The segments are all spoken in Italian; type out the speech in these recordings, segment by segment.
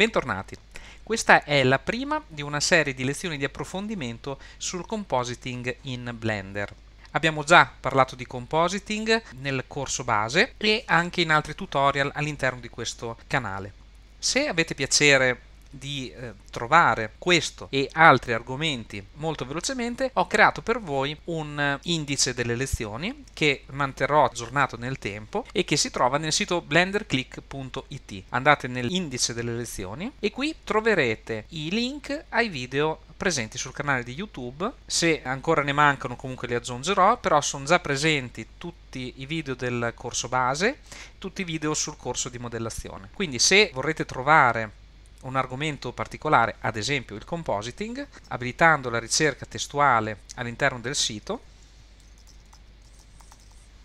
Bentornati. Questa è la prima di una serie di lezioni di approfondimento sul compositing in Blender. Abbiamo già parlato di compositing nel corso base e anche in altri tutorial all'interno di questo canale. Se avete piacere di eh, trovare questo e altri argomenti molto velocemente, ho creato per voi un eh, indice delle lezioni che manterrò aggiornato nel tempo e che si trova nel sito blenderclick.it. Andate nell'indice delle lezioni e qui troverete i link ai video presenti sul canale di YouTube. Se ancora ne mancano comunque li aggiungerò, però sono già presenti tutti i video del corso base, tutti i video sul corso di modellazione. Quindi se vorrete trovare un argomento particolare, ad esempio il compositing, abilitando la ricerca testuale all'interno del sito,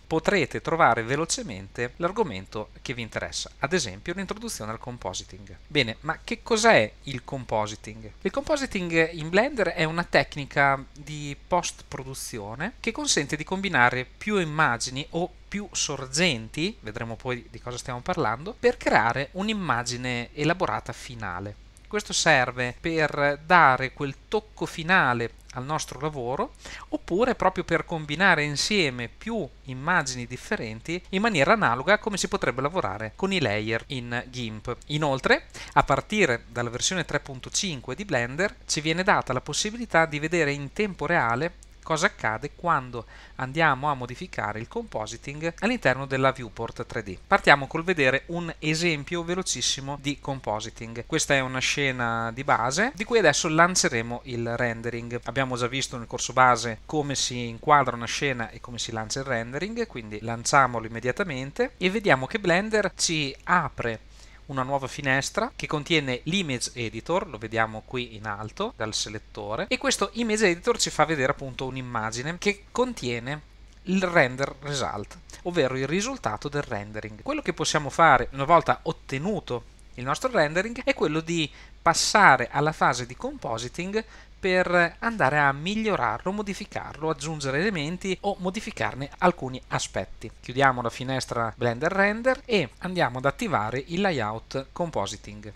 potrete trovare velocemente l'argomento che vi interessa, ad esempio l'introduzione al compositing. Bene, ma che cos'è il compositing? Il compositing in Blender è una tecnica di post-produzione che consente di combinare più immagini o più più sorgenti, vedremo poi di cosa stiamo parlando, per creare un'immagine elaborata finale. Questo serve per dare quel tocco finale al nostro lavoro oppure proprio per combinare insieme più immagini differenti in maniera analoga come si potrebbe lavorare con i layer in GIMP. Inoltre, a partire dalla versione 3.5 di Blender ci viene data la possibilità di vedere in tempo reale cosa accade quando andiamo a modificare il compositing all'interno della viewport 3D. Partiamo col vedere un esempio velocissimo di compositing. Questa è una scena di base di cui adesso lanceremo il rendering. Abbiamo già visto nel corso base come si inquadra una scena e come si lancia il rendering, quindi lanciamolo immediatamente e vediamo che Blender ci apre una nuova finestra che contiene l'image editor, lo vediamo qui in alto dal selettore, e questo image editor ci fa vedere appunto un'immagine che contiene il render result, ovvero il risultato del rendering. Quello che possiamo fare una volta ottenuto il nostro rendering è quello di passare alla fase di compositing per andare a migliorarlo, modificarlo, aggiungere elementi o modificarne alcuni aspetti. Chiudiamo la finestra Blender Render e andiamo ad attivare il layout compositing.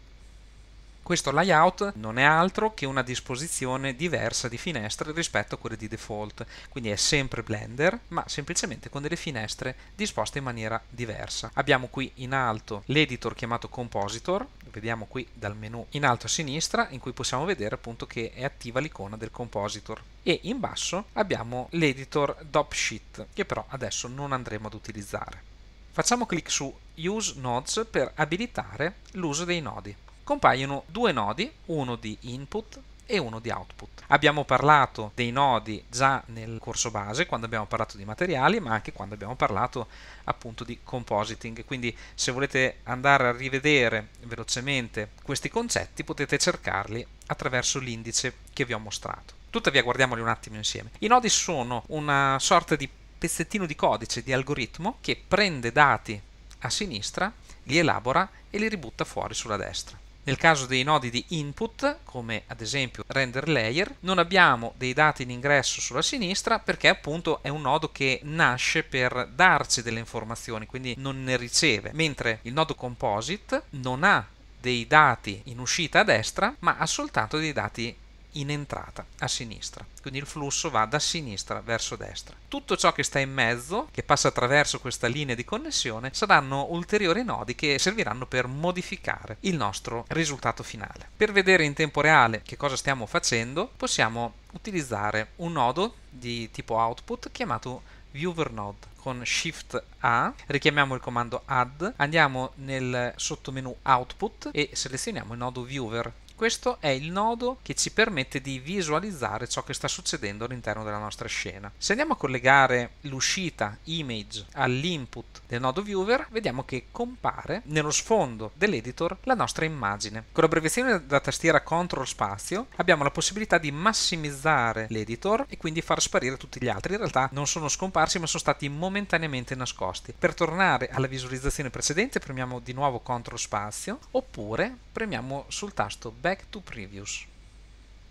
Questo layout non è altro che una disposizione diversa di finestre rispetto a quelle di default, quindi è sempre Blender, ma semplicemente con delle finestre disposte in maniera diversa. Abbiamo qui in alto l'editor chiamato Compositor, vediamo qui dal menu in alto a sinistra in cui possiamo vedere appunto che è attiva l'icona del Compositor e in basso abbiamo l'editor Dopsheet che però adesso non andremo ad utilizzare. Facciamo clic su Use Nodes per abilitare l'uso dei nodi compaiono due nodi, uno di input e uno di output. Abbiamo parlato dei nodi già nel corso base, quando abbiamo parlato di materiali, ma anche quando abbiamo parlato appunto di compositing. Quindi se volete andare a rivedere velocemente questi concetti potete cercarli attraverso l'indice che vi ho mostrato. Tuttavia guardiamoli un attimo insieme. I nodi sono una sorta di pezzettino di codice, di algoritmo che prende dati a sinistra, li elabora e li ributta fuori sulla destra. Nel caso dei nodi di input, come ad esempio render layer, non abbiamo dei dati in ingresso sulla sinistra perché appunto è un nodo che nasce per darci delle informazioni, quindi non ne riceve, mentre il nodo composite non ha dei dati in uscita a destra, ma ha soltanto dei dati in entrata a sinistra, quindi il flusso va da sinistra verso destra. Tutto ciò che sta in mezzo, che passa attraverso questa linea di connessione, saranno ulteriori nodi che serviranno per modificare il nostro risultato finale. Per vedere in tempo reale che cosa stiamo facendo, possiamo utilizzare un nodo di tipo output chiamato viewer node con shift A, richiamiamo il comando add, andiamo nel sottomenu output e selezioniamo il nodo viewer questo è il nodo che ci permette di visualizzare ciò che sta succedendo all'interno della nostra scena. Se andiamo a collegare l'uscita image all'input del nodo viewer, vediamo che compare nello sfondo dell'editor la nostra immagine. Con l'abbreviazione della tastiera CTRL spazio abbiamo la possibilità di massimizzare l'editor e quindi far sparire tutti gli altri. In realtà non sono scomparsi ma sono stati momentaneamente nascosti. Per tornare alla visualizzazione precedente premiamo di nuovo CTRL spazio oppure premiamo sul tasto back back to previous.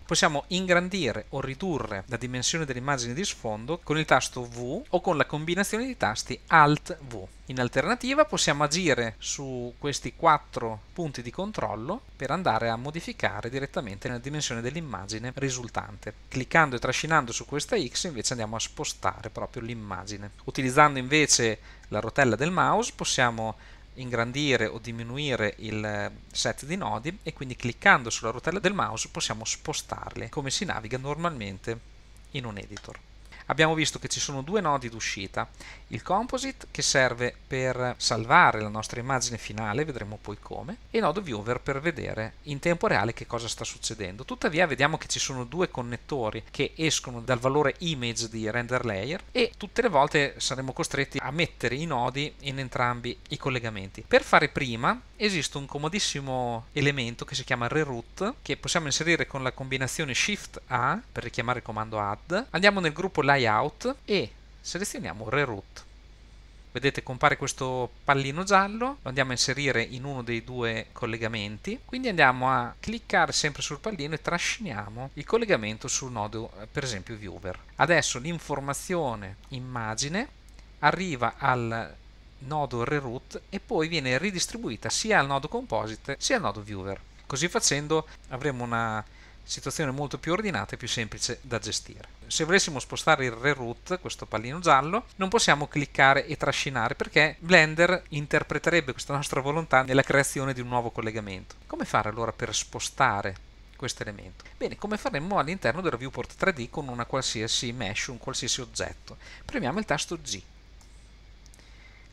Possiamo ingrandire o ridurre la dimensione dell'immagine di sfondo con il tasto V o con la combinazione di tasti Alt-V. In alternativa possiamo agire su questi quattro punti di controllo per andare a modificare direttamente la dimensione dell'immagine risultante. Cliccando e trascinando su questa X invece andiamo a spostare proprio l'immagine. Utilizzando invece la rotella del mouse possiamo ingrandire o diminuire il set di nodi e quindi cliccando sulla rotella del mouse possiamo spostarli come si naviga normalmente in un editor abbiamo visto che ci sono due nodi d'uscita, il composite che serve per salvare la nostra immagine finale, vedremo poi come, e il nodo viewer per vedere in tempo reale che cosa sta succedendo. Tuttavia vediamo che ci sono due connettori che escono dal valore image di render layer e tutte le volte saremo costretti a mettere i nodi in entrambi i collegamenti. Per fare prima esiste un comodissimo elemento che si chiama reroot che possiamo inserire con la combinazione shift A per richiamare il comando add. Andiamo nel gruppo live tryout e selezioniamo reroute. Vedete compare questo pallino giallo, lo andiamo a inserire in uno dei due collegamenti, quindi andiamo a cliccare sempre sul pallino e trasciniamo il collegamento sul nodo eh, per esempio viewer. Adesso l'informazione immagine arriva al nodo reroute e poi viene ridistribuita sia al nodo composite sia al nodo viewer. Così facendo avremo una situazione molto più ordinata e più semplice da gestire se volessimo spostare il reroot, questo pallino giallo, non possiamo cliccare e trascinare perché Blender interpreterebbe questa nostra volontà nella creazione di un nuovo collegamento. Come fare allora per spostare questo elemento. Bene, come faremmo all'interno del viewport 3D con una qualsiasi mesh, un qualsiasi oggetto? Premiamo il tasto G.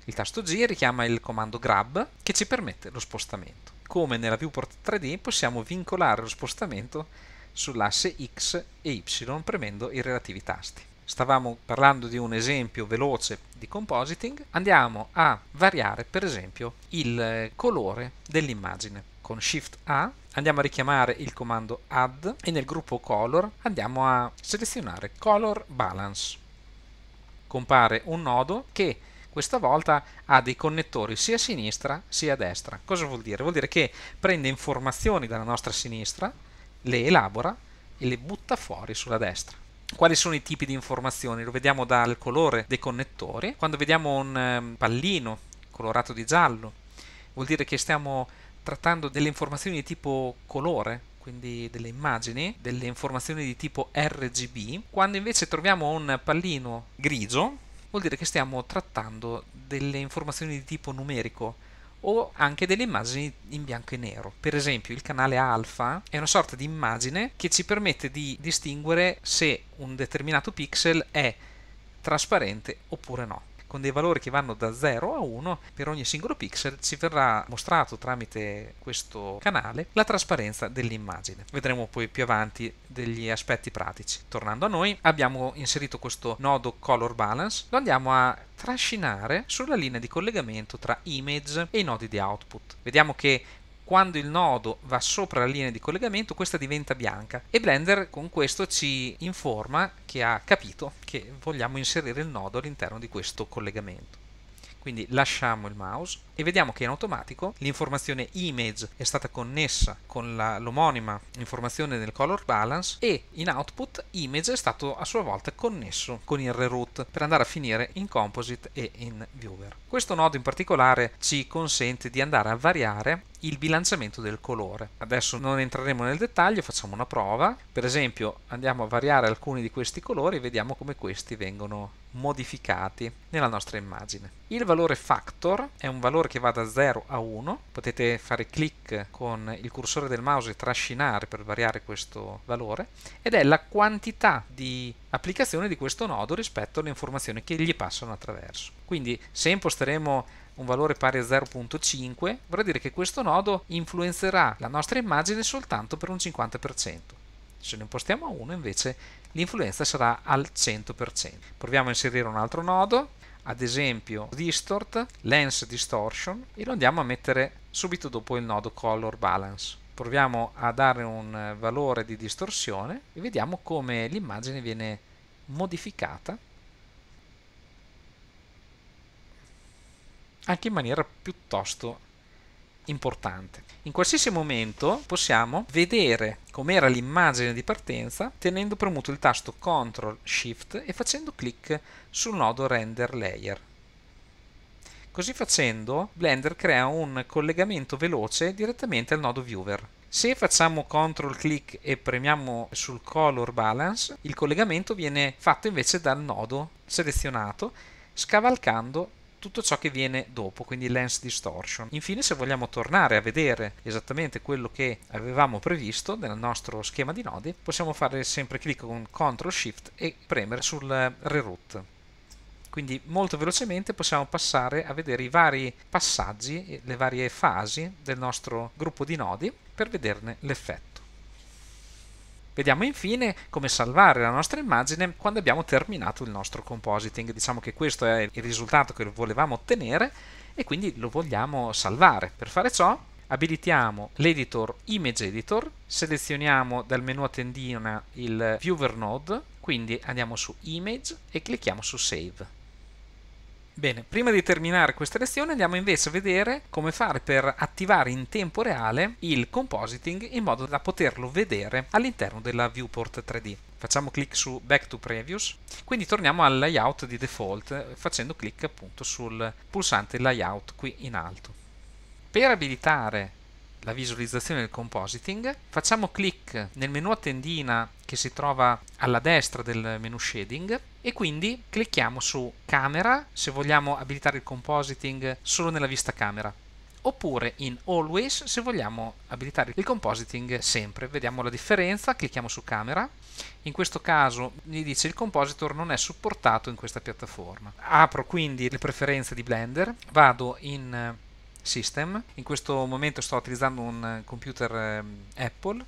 Il tasto G richiama il comando grab che ci permette lo spostamento. Come nella viewport 3D possiamo vincolare lo spostamento sull'asse X e Y premendo i relativi tasti. Stavamo parlando di un esempio veloce di compositing, andiamo a variare per esempio il colore dell'immagine. Con Shift A andiamo a richiamare il comando add e nel gruppo color andiamo a selezionare color balance. Compare un nodo che questa volta ha dei connettori sia a sinistra sia a destra. Cosa vuol dire? Vuol dire che prende informazioni dalla nostra sinistra le elabora e le butta fuori sulla destra. Quali sono i tipi di informazioni? Lo vediamo dal colore dei connettori. Quando vediamo un ehm, pallino colorato di giallo, vuol dire che stiamo trattando delle informazioni di tipo colore, quindi delle immagini, delle informazioni di tipo RGB. Quando invece troviamo un pallino grigio, vuol dire che stiamo trattando delle informazioni di tipo numerico, o anche delle immagini in bianco e nero. Per esempio il canale alfa è una sorta di immagine che ci permette di distinguere se un determinato pixel è trasparente oppure no con dei valori che vanno da 0 a 1 per ogni singolo pixel ci verrà mostrato tramite questo canale la trasparenza dell'immagine vedremo poi più avanti degli aspetti pratici tornando a noi abbiamo inserito questo nodo color balance lo andiamo a trascinare sulla linea di collegamento tra image e i nodi di output vediamo che quando il nodo va sopra la linea di collegamento questa diventa bianca e Blender con questo ci informa che ha capito che vogliamo inserire il nodo all'interno di questo collegamento. Quindi lasciamo il mouse e vediamo che in automatico l'informazione image è stata connessa con l'omonima informazione del color balance e in output image è stato a sua volta connesso con il reroot per andare a finire in composite e in viewer. Questo nodo in particolare ci consente di andare a variare il bilanciamento del colore. Adesso non entreremo nel dettaglio, facciamo una prova. Per esempio andiamo a variare alcuni di questi colori e vediamo come questi vengono modificati nella nostra immagine. Il valore factor è un valore che va da 0 a 1, potete fare clic con il cursore del mouse e trascinare per variare questo valore ed è la quantità di applicazione di questo nodo rispetto alle informazioni che gli passano attraverso. Quindi se imposteremo un valore pari a 0.5 vorrà dire che questo nodo influenzerà la nostra immagine soltanto per un 50%. Se ne impostiamo a 1 invece l'influenza sarà al 100%. Proviamo a inserire un altro nodo, ad esempio distort, lens distortion e lo andiamo a mettere subito dopo il nodo color balance. Proviamo a dare un valore di distorsione e vediamo come l'immagine viene modificata anche in maniera piuttosto importante. In qualsiasi momento possiamo vedere com'era l'immagine di partenza tenendo premuto il tasto Ctrl Shift e facendo clic sul nodo Render Layer. Così facendo Blender crea un collegamento veloce direttamente al nodo Viewer. Se facciamo CTRL clic e premiamo sul Color Balance, il collegamento viene fatto invece dal nodo selezionato scavalcando tutto ciò che viene dopo, quindi lens distortion. Infine, se vogliamo tornare a vedere esattamente quello che avevamo previsto nel nostro schema di nodi, possiamo fare sempre clic con Ctrl Shift e premere sul reroot. quindi molto velocemente possiamo passare a vedere i vari passaggi, le varie fasi del nostro gruppo di nodi per vederne l'effetto. Vediamo infine come salvare la nostra immagine quando abbiamo terminato il nostro compositing. Diciamo che questo è il risultato che volevamo ottenere e quindi lo vogliamo salvare. Per fare ciò abilitiamo l'editor Image Editor, selezioniamo dal menu a tendina il Viewer Node, quindi andiamo su Image e clicchiamo su Save. Bene, prima di terminare questa lezione andiamo invece a vedere come fare per attivare in tempo reale il compositing in modo da poterlo vedere all'interno della viewport 3D. Facciamo clic su Back to Previous, quindi torniamo al layout di default facendo clic appunto sul pulsante layout qui in alto. Per abilitare la visualizzazione del compositing, facciamo clic nel menu a tendina che si trova alla destra del menu shading e quindi clicchiamo su camera se vogliamo abilitare il compositing solo nella vista camera oppure in Always se vogliamo abilitare il compositing sempre. Vediamo la differenza, clicchiamo su Camera. In questo caso mi dice il compositor non è supportato in questa piattaforma. Apro quindi le preferenze di Blender, vado in System. In questo momento sto utilizzando un computer ehm, Apple,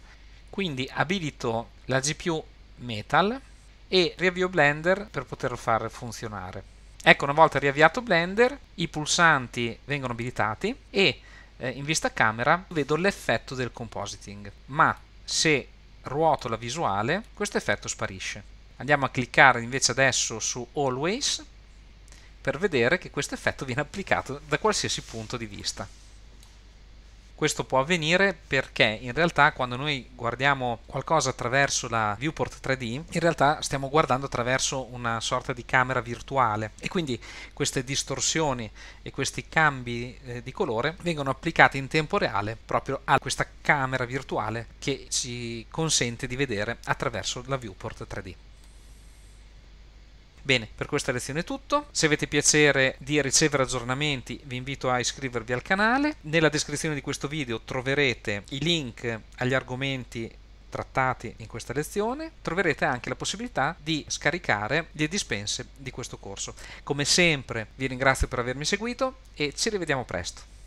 quindi abilito la GPU Metal e riavvio Blender per poterlo far funzionare. Ecco, una volta riavviato Blender, i pulsanti vengono abilitati e eh, in vista camera vedo l'effetto del compositing, ma se ruoto la visuale, questo effetto sparisce. Andiamo a cliccare invece adesso su Always per vedere che questo effetto viene applicato da qualsiasi punto di vista. Questo può avvenire perché in realtà quando noi guardiamo qualcosa attraverso la viewport 3D, in realtà stiamo guardando attraverso una sorta di camera virtuale e quindi queste distorsioni e questi cambi eh, di colore vengono applicati in tempo reale proprio a questa camera virtuale che ci consente di vedere attraverso la viewport 3D. Bene, per questa lezione è tutto. Se avete piacere di ricevere aggiornamenti vi invito a iscrivervi al canale. Nella descrizione di questo video troverete i link agli argomenti trattati in questa lezione troverete anche la possibilità di scaricare le dispense di questo corso. Come sempre vi ringrazio per avermi seguito e ci rivediamo presto.